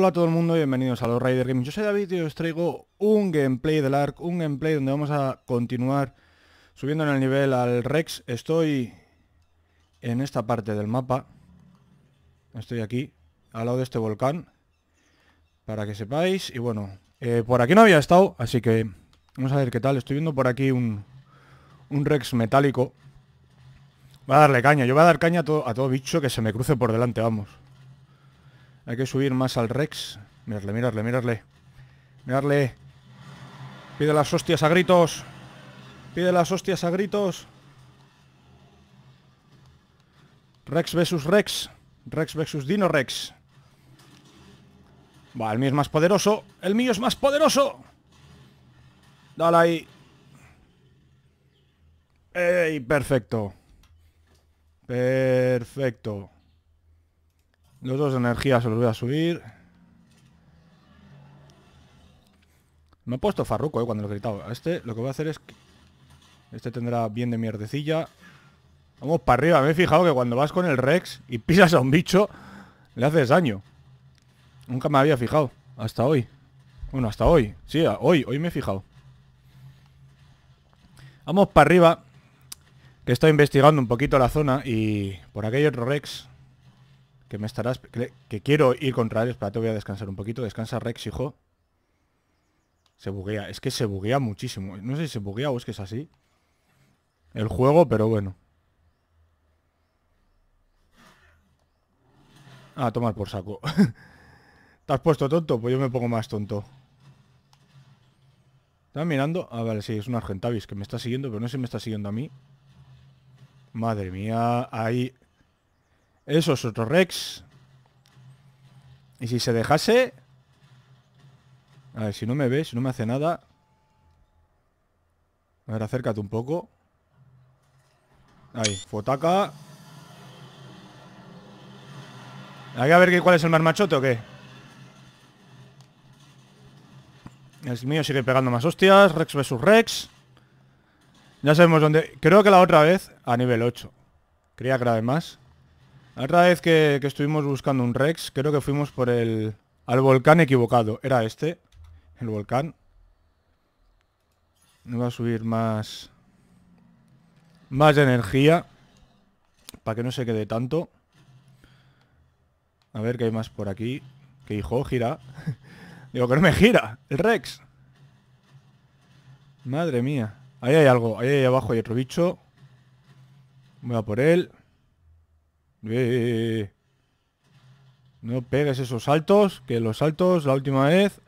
Hola a todo el mundo y bienvenidos a los Raider Games. Yo soy David y os traigo un gameplay del ARC, un gameplay donde vamos a continuar subiendo en el nivel al Rex. Estoy en esta parte del mapa. Estoy aquí, al lado de este volcán, para que sepáis. Y bueno, eh, por aquí no había estado, así que vamos a ver qué tal. Estoy viendo por aquí un, un Rex metálico. Va a darle caña, yo voy a dar caña a todo, a todo bicho que se me cruce por delante, vamos. Hay que subir más al Rex. Miradle, miradle, miradle. Miradle. Pide las hostias a gritos. Pide las hostias a gritos. Rex versus Rex. Rex versus Dino Rex. Va, el mío es más poderoso. El mío es más poderoso. Dale ahí. ¡Ey! Perfecto. Perfecto. Los dos de energía se los voy a subir. Me he puesto farruco, eh, cuando lo he gritado. A este lo que voy a hacer es... Este tendrá bien de mierdecilla. Vamos para arriba. Me he fijado que cuando vas con el Rex y pisas a un bicho, le haces daño. Nunca me había fijado. Hasta hoy. Bueno, hasta hoy. Sí, hoy. Hoy me he fijado. Vamos para arriba. Que estoy investigando un poquito la zona y por aquí otro Rex que me estarás... Que, quiero ir contra él. Espérate, voy a descansar un poquito. Descansa Rex, hijo. Se buguea. Es que se buguea muchísimo. No sé si se buguea o es que es así. El juego, pero bueno. Ah, tomar por saco. ¿Te has puesto tonto? Pues yo me pongo más tonto. ¿Estás mirando? Ah, vale, sí, es un Argentavis que me está siguiendo, pero no sé si me está siguiendo a mí. Madre mía, ahí... Eso es otro Rex. Y si se dejase... A ver, si no me ves, si no me hace nada... A ver, acércate un poco. Ahí, fotaca. Hay que ver cuál es el más machote o qué. El mío sigue pegando más hostias. Rex vs Rex. Ya sabemos dónde... Creo que la otra vez a nivel 8. Creía que más. La otra vez que, estuvimos buscando un Rex, creo que fuimos por el... Al volcán equivocado. Era este, el volcán. Me va a subir más... Más energía. Para que no se quede tanto. A ver qué hay más por aquí. Que hijo, gira. Digo, que no me gira. El Rex. Madre mía. Ahí hay algo. Ahí, ahí abajo hay otro bicho. Voy a por él no pegues esos saltos, que los saltos la última vez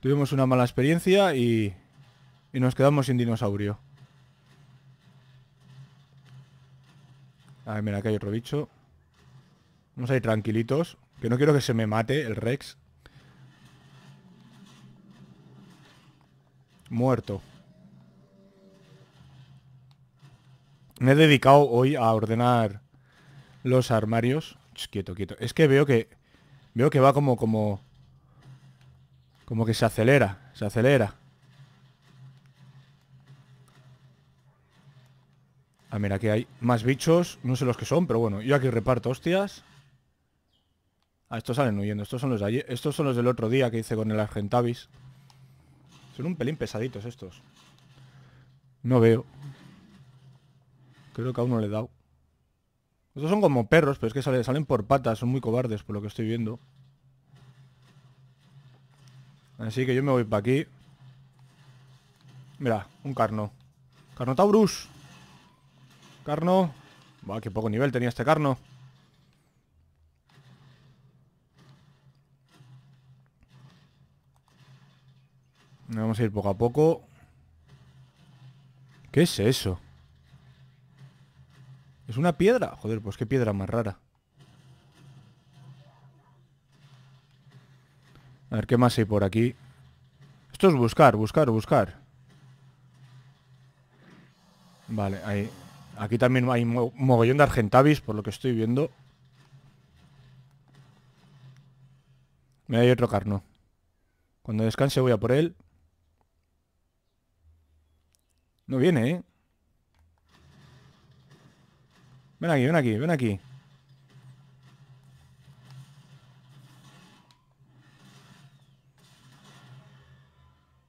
tuvimos una mala experiencia y, y nos quedamos sin dinosaurio. A ver, mira, que hay otro bicho. Vamos a tranquilitos, que no quiero que se me mate el Rex. Muerto. Me he dedicado hoy a ordenar los armarios. quieto, quieto. Es que veo que veo que va como como como que se acelera, se acelera. A ah, mira, aquí hay más bichos. No sé los que son, pero bueno. Yo aquí reparto hostias. Ah, estos salen huyendo. Estos son los de Estos son los del otro día que hice con el Argentavis. Son un pelín pesaditos estos. No veo. Creo que a uno le he dado. Estos son como perros, pero es que salen, salen por patas, son muy cobardes por lo que estoy viendo. Así que yo me voy para aquí. Mira, un carno. Carnotaurus. Carno. Va, qué poco nivel tenía este carno. Vamos a ir poco a poco. ¿Qué es eso? ¿Es una piedra? Joder, pues qué piedra más rara. A ver, ¿qué más hay por aquí? Esto es buscar, buscar, buscar. Vale, ahí. Aquí también hay mogollón de argentavis, por lo que estoy viendo. Me hay otro carno. Cuando descanse voy a por él. No viene, ¿eh? Ven aquí, ven aquí, ven aquí.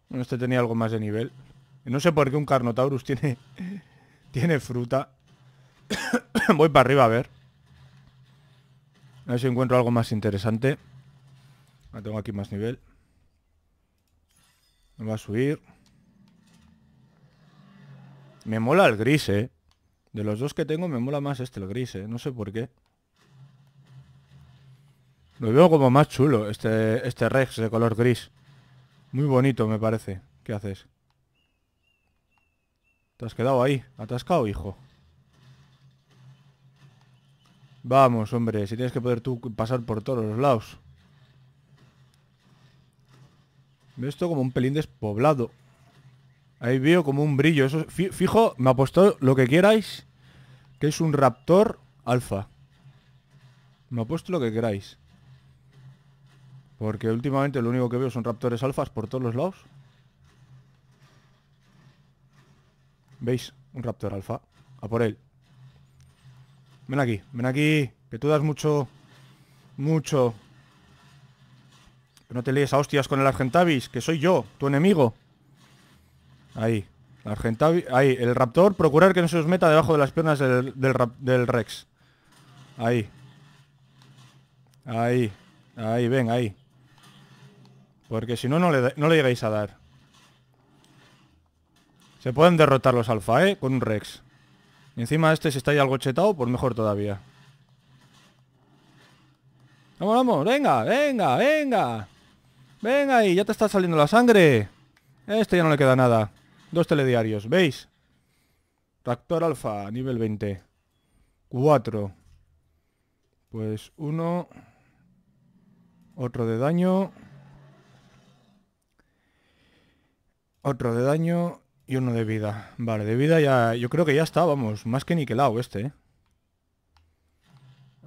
Bueno, este tenía algo más de nivel. No sé por qué un Carnotaurus tiene... tiene fruta. Voy para arriba a ver. A ver si encuentro algo más interesante. Ah, tengo aquí más nivel. Me va a subir. Me mola el gris, eh. De los dos que tengo me mola más este, el gris, ¿eh? No sé por qué. Lo veo como más chulo, este, este Rex de color gris. Muy bonito, me parece. ¿Qué haces? Te has quedado ahí, atascado, hijo. Vamos, hombre, si tienes que poder tú pasar por todos los lados. Veo esto como un pelín despoblado. Ahí veo como un brillo. Eso, fijo, me apostó lo que queráis, que es un raptor alfa. Me apuesto lo que queráis. Porque últimamente lo único que veo son raptores alfas por todos los lados. ¿Veis? Un raptor alfa. A por él. Ven aquí, ven aquí. Que tú das mucho... Mucho. Que no te lees a hostias con el Argentavis, que soy yo, tu enemigo. Ahí. Ahí, el raptor, procurar que no se os meta debajo de las piernas del, Rex. Ahí. Ahí. Ahí, venga ahí. Porque si no, no le, llegáis a dar. Se pueden derrotar los alfa, ¿eh? Con un Rex. Y encima este, si está algo chetado, pues mejor todavía. Vamos, vamos, venga, venga, venga. Venga ahí, ya te está saliendo la sangre. Este ya no le queda nada. Dos telediarios, ¿veis? Tractor alfa, nivel 20. Cuatro Pues uno. Otro de daño. Otro de daño y uno de vida. Vale, de vida ya... Yo creo que ya está, vamos. Más que niquelado este, ¿eh?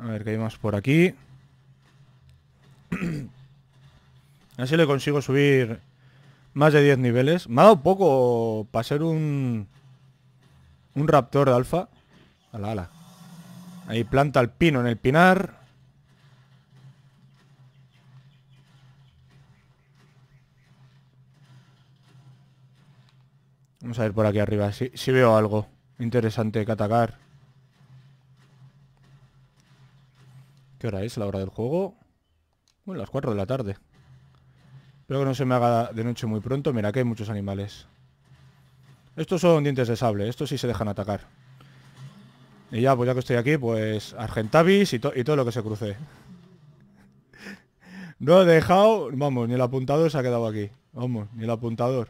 A ver, ¿qué hay más por aquí. Así le consigo subir más de 10 niveles. Me ha dado poco para ser un... Un raptor de alfa. A la ala. Ahí planta el pino en el pinar. Vamos a ver por aquí arriba si, si veo algo interesante que atacar. ¿Qué hora es la hora del juego? Bueno, las 4 de la tarde. Espero que no se me haga de noche muy pronto. Mira, que hay muchos animales. Estos son dientes de sable. Estos sí se dejan atacar. Y ya, pues ya que estoy aquí, pues Argentavis y, todo lo que se cruce. no he dejado... Vamos, ni el apuntador se ha quedado aquí. Vamos, ni el apuntador.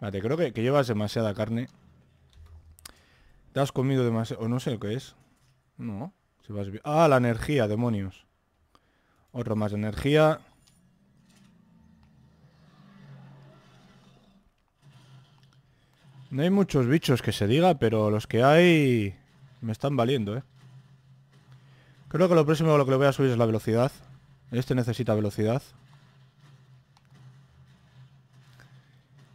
Vale, creo que, que llevas demasiada carne. Te has comido demasiado... O no sé lo que es. No ah, la energía, demonios. Otro más de energía. No hay muchos bichos que se diga, pero los que hay me están valiendo, ¿eh? Creo que lo próximo lo que le voy a subir es la velocidad. Este necesita velocidad.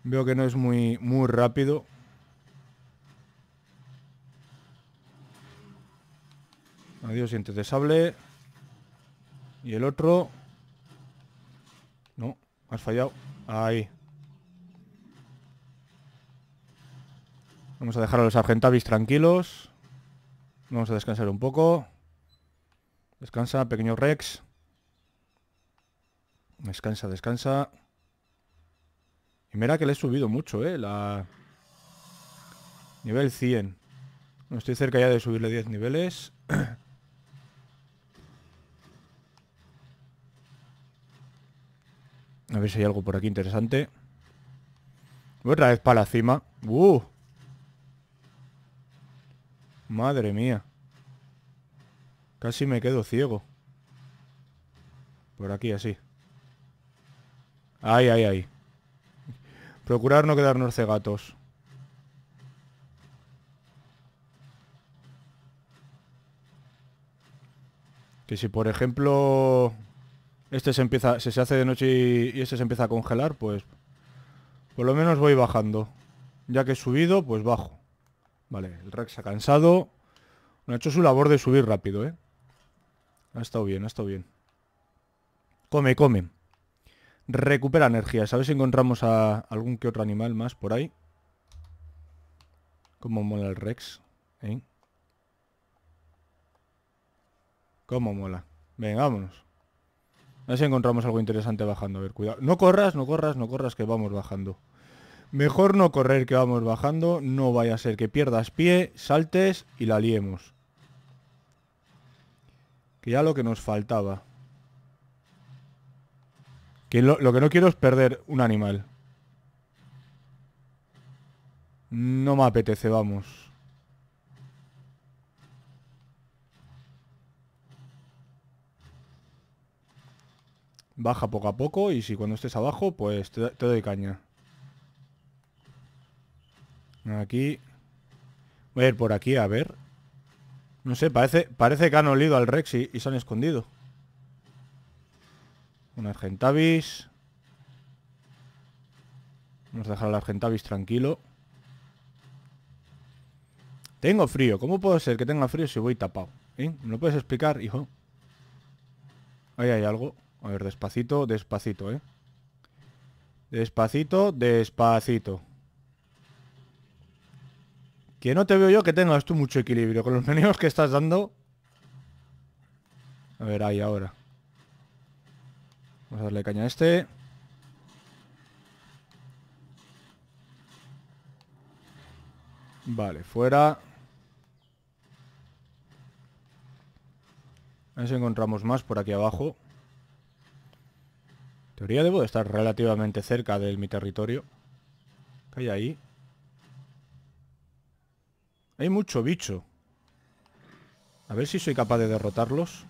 Veo que no es muy, muy rápido. Adiós, Sientes de sable. Y el otro... No, has fallado. Ahí. Vamos a dejar a los argentavis tranquilos. Vamos a descansar un poco. Descansa, pequeño Rex. Descansa, descansa. Y mira que le he subido mucho, ¿eh? La... Nivel 100. No estoy cerca ya de subirle 10 niveles. A ver si hay algo por aquí interesante. Otra vez para la cima. ¡Uh! Madre mía. Casi me quedo ciego. Por aquí, así. Ay, ay, ay. Procurar no quedarnos cegatos. Que si, por ejemplo, este se empieza, si se hace de noche y, este se empieza a congelar, pues por lo menos voy bajando. Ya que he subido, pues bajo. Vale, el Rex ha cansado. Bueno, ha hecho su labor de subir rápido, ¿eh? Ha estado bien, ha estado bien. Come, come. Recupera energía. Sabes si encontramos a algún que otro animal más por ahí. Cómo mola el Rex, ¿Eh? Cómo mola. Venga, vámonos. A ver si encontramos algo interesante bajando. A ver, cuidado. No corras, no corras, no corras, que vamos bajando. Mejor no correr que vamos bajando. No vaya a ser que pierdas pie, saltes y la liemos. Que ya lo que nos faltaba. Que lo, lo que no quiero es perder un animal. No me apetece, vamos. Baja poco a poco y si cuando estés abajo, pues te, doy caña. Aquí. Voy a ir por aquí, a ver. No sé, parece, parece que han olido al Rex y, se han escondido. Un Argentavis. Vamos a dejar al Argentavis tranquilo. Tengo frío. ¿Cómo puede ser que tenga frío si voy tapado? ¿Eh? ¿Me lo puedes explicar, hijo? Ahí hay algo. A ver, despacito, despacito, ¿eh? Despacito, despacito. Que no te veo yo que tengas tú mucho equilibrio. Con los meneos que estás dando... A ver, ahí ahora. Vamos a darle caña a este. Vale, fuera. A ver si encontramos más por aquí abajo teoría debo de estar relativamente cerca de mi territorio. ¿Qué hay ahí? Hay mucho bicho. A ver si soy capaz de derrotarlos.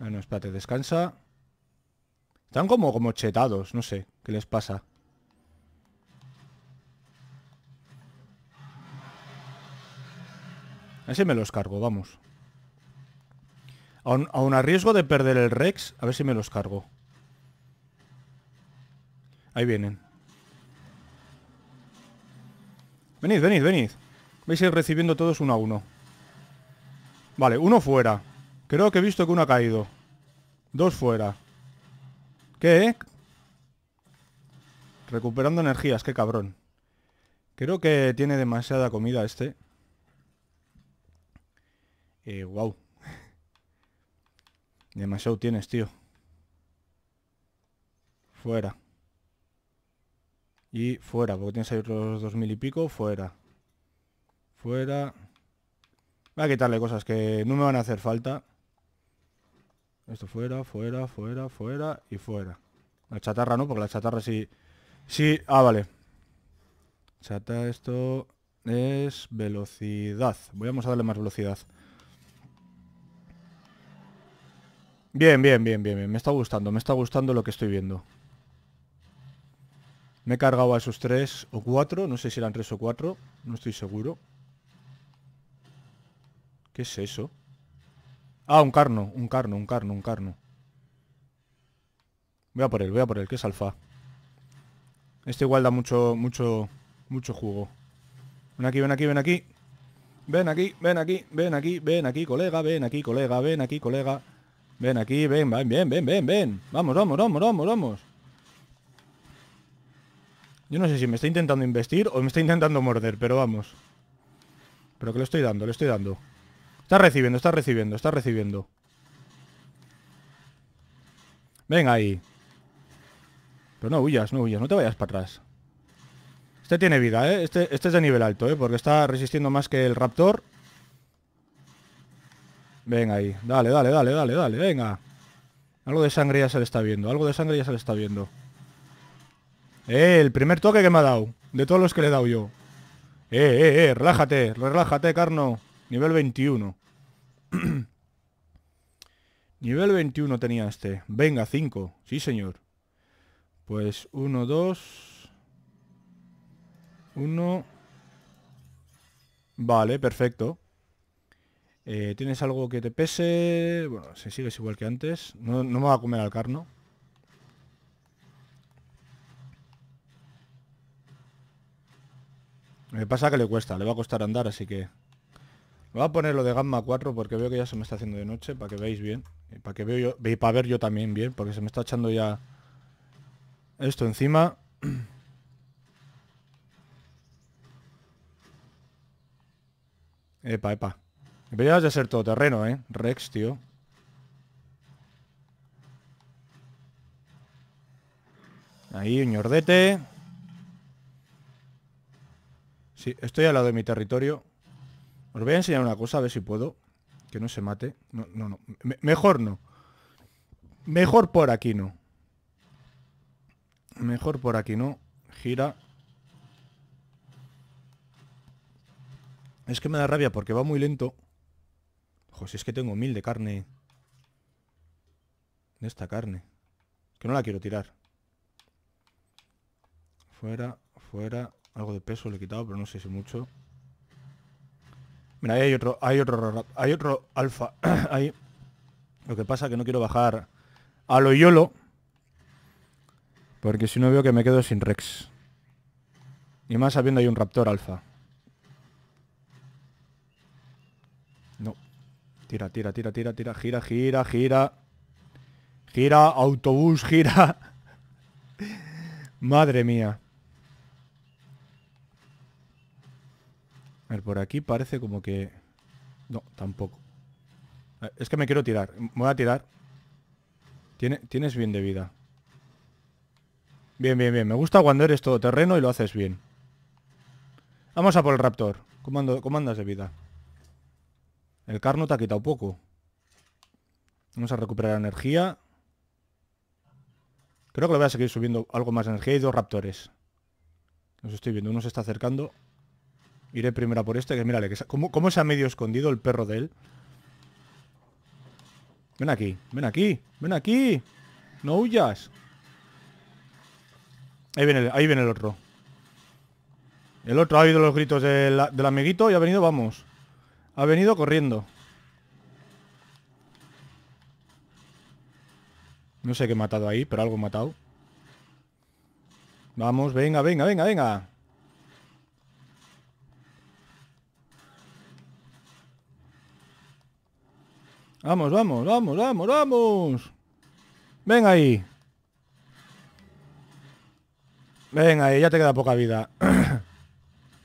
Ah, no, espérate, descansa. Están como, como chetados, no sé, ¿qué les pasa? A ese me los cargo, vamos. Aún, a riesgo de perder el Rex, a ver si me los cargo. Ahí vienen. Venid, venid, venid. Vais a ir recibiendo todos uno a uno. Vale, uno fuera. Creo que he visto que uno ha caído. Dos fuera. ¿Qué? Recuperando energías, qué cabrón. Creo que tiene demasiada comida este. Eh, wow. Demasiado tienes, tío. Fuera. Y fuera, porque tienes ahí otros dos mil y pico. Fuera. Fuera. Voy a quitarle cosas que no me van a hacer falta. Esto fuera, fuera, fuera, fuera y fuera. La chatarra no, porque la chatarra sí... Sí, ah, vale. Chata, esto es velocidad. Vamos a darle más velocidad. Bien, bien, bien, bien, bien. Me está gustando, me está gustando lo que estoy viendo. Me he cargado a esos tres o cuatro. No sé si eran tres o cuatro. No estoy seguro. ¿Qué es eso? Ah, un carno, un carno, un carno, un carno. Voy a por él, voy a por él, que es alfa. Este igual da mucho, mucho, mucho jugo. Ven aquí, ven aquí, ven aquí. Ven aquí, ven aquí, ven aquí, ven aquí, colega, ven aquí, colega, ven aquí, colega. Ven aquí, ven, ven, ven, ven, ven. ven Vamos, vamos, vamos, vamos, vamos. Yo no sé si me está intentando investir o me está intentando morder, pero vamos. Pero que le estoy dando, le estoy dando. Está recibiendo, está recibiendo, está recibiendo. Ven ahí. Pero no huyas, no huyas, no te vayas para atrás. Este tiene vida, ¿eh? Este, este es de nivel alto, ¿eh? Porque está resistiendo más que el Raptor. Venga ahí. Dale, dale, dale, dale, dale. Venga. Algo de sangre ya se le está viendo. Algo de sangre ya se le está viendo. Eh, el primer toque que me ha dado. De todos los que le he dado yo. Eh, eh, eh. Relájate. Relájate, carno. Nivel 21. Nivel 21 tenía este. Venga, 5. Sí, señor. Pues 1, 2. 1. Vale, perfecto. Eh, ¿Tienes algo que te pese? Bueno, si sigues igual que antes. No, me va a comer al carno. Me pasa que le cuesta, le va a costar andar, así que... voy a poner lo de gamma 4 porque veo que ya se me está haciendo de noche, para que veáis bien. para que veo yo, y para ver yo también bien, porque se me está echando ya esto encima. Epa, epa. Veas de ser todoterreno, ¿eh? Rex, tío. Ahí, ñordete. Sí, estoy al lado de mi territorio. Os voy a enseñar una cosa, a ver si puedo. Que no se mate. No, no, no. mejor no. Mejor por aquí no. Mejor por aquí no. Gira. Es que me da rabia porque va muy lento. Ojo, si es que tengo mil de carne. De esta carne. Que no la quiero tirar. Fuera, fuera. Algo de peso le he quitado, pero no sé si mucho. Mira, ahí hay otro, hay otro, hay otro alfa. ahí. Lo que pasa es que no quiero bajar a lo yolo. Porque si no veo que me quedo sin Rex. Y más sabiendo hay un raptor alfa. No, Tira, tira, tira, tira, tira. Gira, gira, gira. Gira, autobús, gira. Madre mía. A ver, por aquí parece como que... No, tampoco. Eh, es que me quiero tirar. Me voy a tirar. tienes bien de vida. Bien, bien, bien. Me gusta cuando eres terreno y lo haces bien. Vamos a por el raptor. ¿Cómo, cómo andas de vida? El carno te ha quitado poco. Vamos a recuperar energía. Creo que le voy a seguir subiendo algo más de energía y dos raptores. Los estoy viendo. Uno se está acercando. Iré primero por este, que mírale. Que ¿Cómo, se ha medio escondido el perro de él? Ven aquí, ven aquí, ven aquí. No huyas. Ahí viene, el, ahí viene el otro. El otro ha oído los gritos del amiguito y ha venido, vamos. Ha venido corriendo. No sé qué he matado ahí, pero algo he matado. Vamos, venga, venga, venga, venga. Vamos, vamos, vamos, vamos, vamos. Venga ahí. Venga ahí, ya te queda poca vida.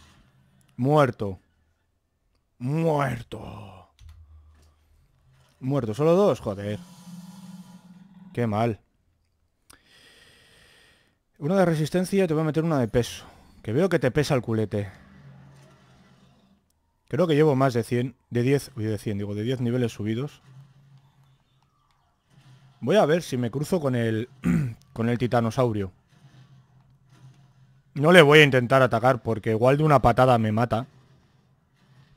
Muerto. Muerto. Muerto, solo dos, joder. Qué mal. Una de resistencia, te voy a meter una de peso. Que veo que te pesa el culete. Creo que llevo más de 100, de 10, de 100, digo, de 10 niveles subidos. Voy a ver si me cruzo con el, con el titanosaurio. No le voy a intentar atacar porque igual de una patada me mata.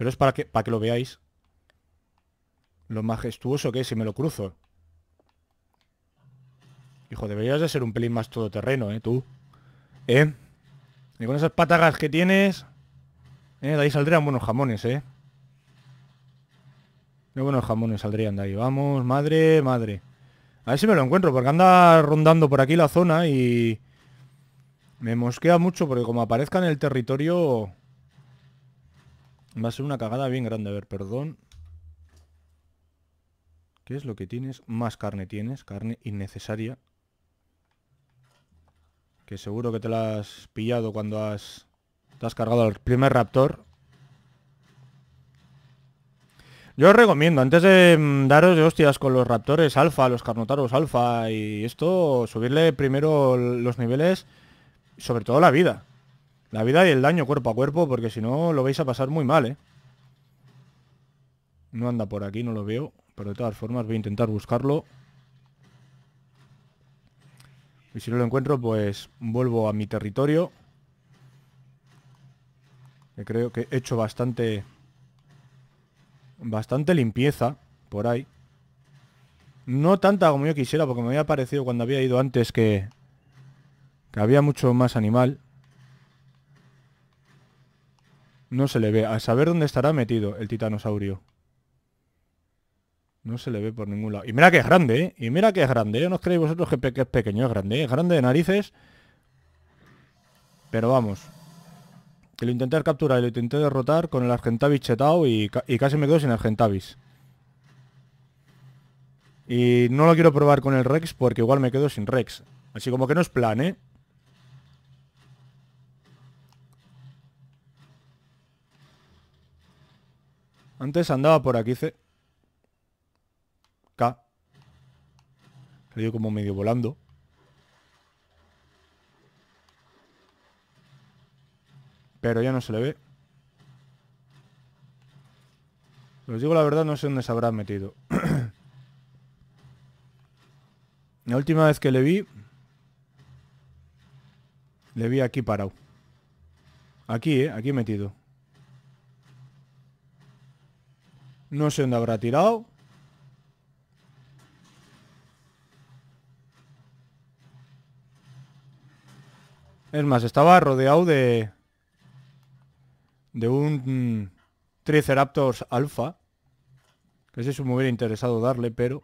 Pero es para que, para que lo veáis. Lo majestuoso que es si me lo cruzo. Hijo, deberías de ser un pelín más todoterreno, ¿eh? Tú. ¿Eh? Y con esas patagas que tienes... ¿eh? De ahí saldrían buenos jamones, ¿eh? De buenos jamones saldrían de ahí. Vamos, madre, madre. A ver si me lo encuentro, porque anda rondando por aquí la zona y... Me mosquea mucho porque como aparezca en el territorio... Va a ser una cagada bien grande. A ver, perdón. ¿Qué es lo que tienes? Más carne tienes. Carne innecesaria. Que seguro que te la has pillado cuando has... Te has cargado al primer raptor. Yo os recomiendo, antes de mm, daros de hostias con los raptores alfa, los carnotaros alfa y esto, subirle primero los niveles, sobre todo la vida. La vida y el daño cuerpo a cuerpo, porque si no lo vais a pasar muy mal, ¿eh? No anda por aquí, no lo veo. Pero de todas formas voy a intentar buscarlo. Y si no lo encuentro, pues vuelvo a mi territorio. Que creo que he hecho bastante... Bastante limpieza por ahí. No tanta como yo quisiera, porque me había parecido cuando había ido antes que... Que había mucho más animal. No se le ve. A saber dónde estará metido el titanosaurio. No se le ve por ningún lado. Y mira que es grande, ¿eh? Y mira que es grande. ¿eh? No os creéis vosotros que, es pequeño, es grande. ¿eh? Es grande de narices. Pero vamos. Que lo intenté capturar y lo intenté derrotar con el Argentavis chetao y, y casi me quedo sin Argentavis. Y no lo quiero probar con el Rex porque igual me quedo sin Rex. Así como que no es plan, ¿eh? Antes andaba por aquí, C. K. Salió como medio volando. Pero ya no se le ve. Os digo la verdad, no sé dónde se habrá metido. la última vez que le vi... Le vi aquí parado. Aquí, ¿eh? Aquí metido. No sé dónde habrá tirado. Es más, estaba rodeado de... De un... Triceraptors alfa. Que sé si me hubiera interesado darle, pero...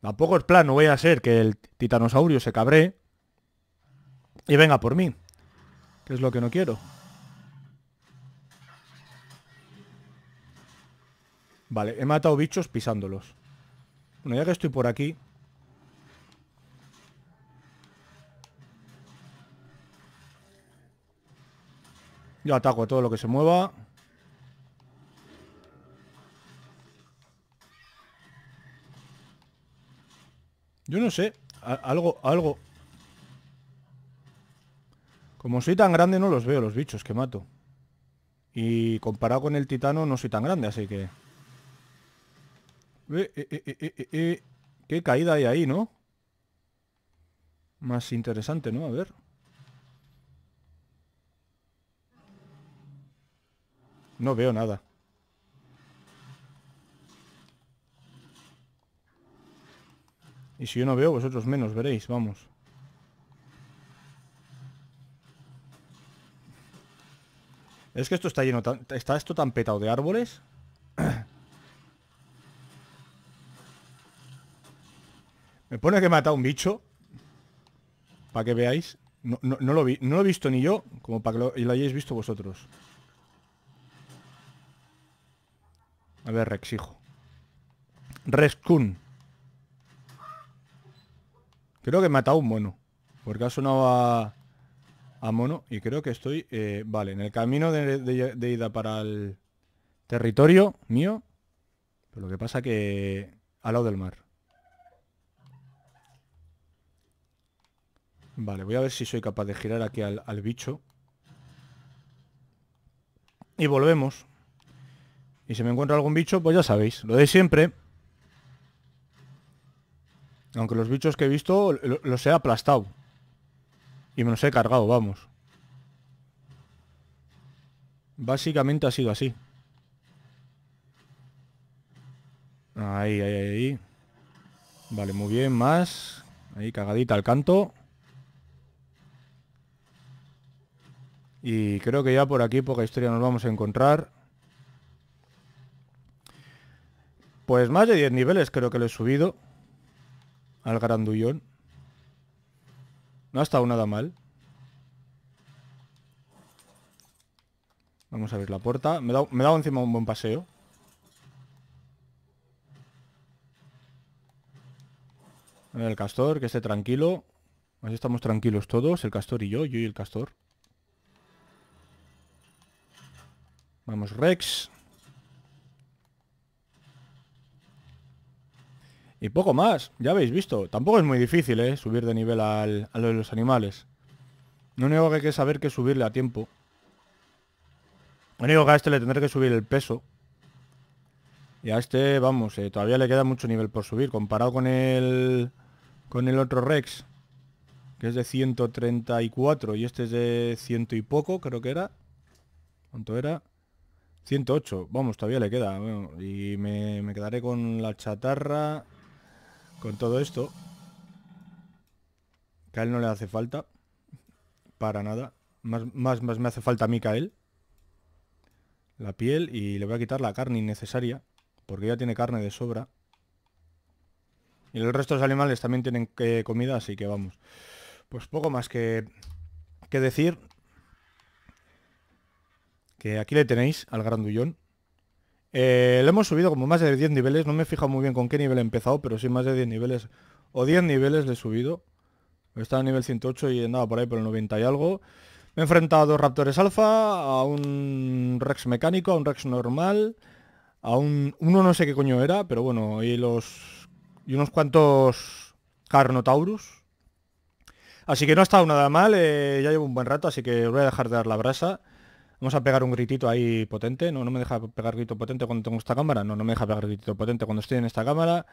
Tampoco es plan, no voy a ser que el titanosaurio se cabree. Y venga por mí. Que es lo que no quiero. Vale, he matado bichos pisándolos. Bueno, ya que estoy por aquí... Yo ataco a todo lo que se mueva. Yo no sé. algo, algo... Como soy tan grande no los veo los bichos que mato. Y comparado con el titano no soy tan grande, así que... Eh, eh, eh, Qué caída hay ahí, ¿no? Más interesante, ¿no? A ver. No veo nada. Y si yo no veo, vosotros menos veréis, vamos. Es que esto está lleno, está esto tan petado de árboles Me pone que he matado un bicho. Para que veáis. No, lo vi, no lo he visto ni yo, como para que lo, hayáis visto vosotros. A ver, Rexijo. Rescun Creo que he matado un mono. Porque ha sonado a, a mono. Y creo que estoy... Eh, vale, en el camino de, de, ida para el territorio mío. Pero lo que pasa que... Al lado del mar. Vale, voy a ver si soy capaz de girar aquí al, bicho. Y volvemos. Y si me encuentro algún bicho, pues ya sabéis, lo de siempre. Aunque los bichos que he visto los he aplastado. Y me los he cargado, vamos. Básicamente ha sido así. Ahí, ahí, ahí. Vale, muy bien, más. Ahí, cagadita al canto. Y creo que ya por aquí poca historia nos vamos a encontrar. Pues más de 10 niveles creo que lo he subido al grandullón. No ha estado nada mal. Vamos a abrir la puerta. Me he dado, encima un buen paseo. El castor, que esté tranquilo. Así estamos tranquilos todos, el castor y yo, yo y el castor. Vamos, Rex. Y poco más, ya habéis visto. Tampoco es muy difícil, ¿eh? Subir de nivel a los animales. Lo único que hay que saber que subirle a tiempo. Lo único que a este le tendré que subir el peso. Y a este, vamos, eh, todavía le queda mucho nivel por subir. Comparado con el, con el otro Rex, que es de 134 y este es de ciento y poco, creo que era. ¿Cuánto era? 108, vamos, todavía le queda. y me, quedaré con la chatarra, con todo esto. Que él no le hace falta. Para nada. Más, más, me hace falta a mí que La piel y le voy a quitar la carne innecesaria. Porque ya tiene carne de sobra. Y los restos de animales también tienen que eh, comida, así que vamos. Pues poco más que, que decir que aquí le tenéis al grandullón. Eh, le lo hemos subido como más de 10 niveles, no me he fijado muy bien con qué nivel he empezado, pero sí más de 10 niveles o 10 niveles le he subido. está en nivel 108 y nada por ahí por el 90 y algo. Me he enfrentado a dos raptores alfa, a un rex mecánico, a un rex normal, a un... uno no sé qué coño era, pero bueno, y los... y unos cuantos carnotaurus. Así que no ha estado nada mal, eh, ya llevo un buen rato, así que voy a dejar de dar la brasa. Vamos a pegar un gritito ahí potente. No, no me deja pegar grito potente cuando tengo esta cámara. No, no me deja pegar gritito potente cuando estoy en esta cámara.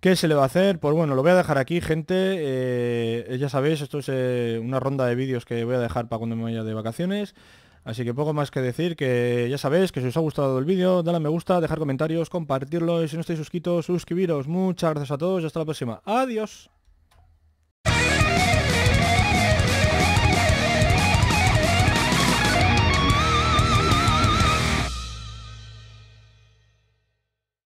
¿Qué se le va a hacer? Pues bueno, lo voy a dejar aquí, gente. Eh, eh, ya sabéis, esto es eh, una ronda de vídeos que voy a dejar para cuando me vaya de vacaciones. Así que poco más que decir, que ya sabéis que si os ha gustado el vídeo, dale a me gusta, dejar comentarios, compartirlo y si no estáis suscritos, suscribiros. Muchas gracias a todos y hasta la próxima. Adiós.